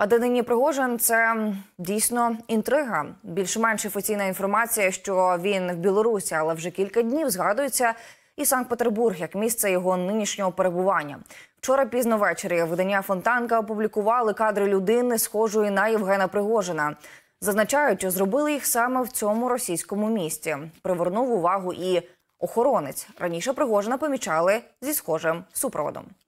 А Данині Пригожин це дійсно інтрига. Більш-менш офіційна інформація, що він в Білорусі, але вже кілька днів згадується і Санкт-Петербург як місце його нинішнього перебування. Вчора пізно ввечері видання Фонтанка опублікували кадри людини, схожої на Євгена Пригожина. Зазначають, що зробили їх саме в цьому російському місті. Привернув увагу і охоронець. Раніше Пригожина помічали зі схожим супроводом.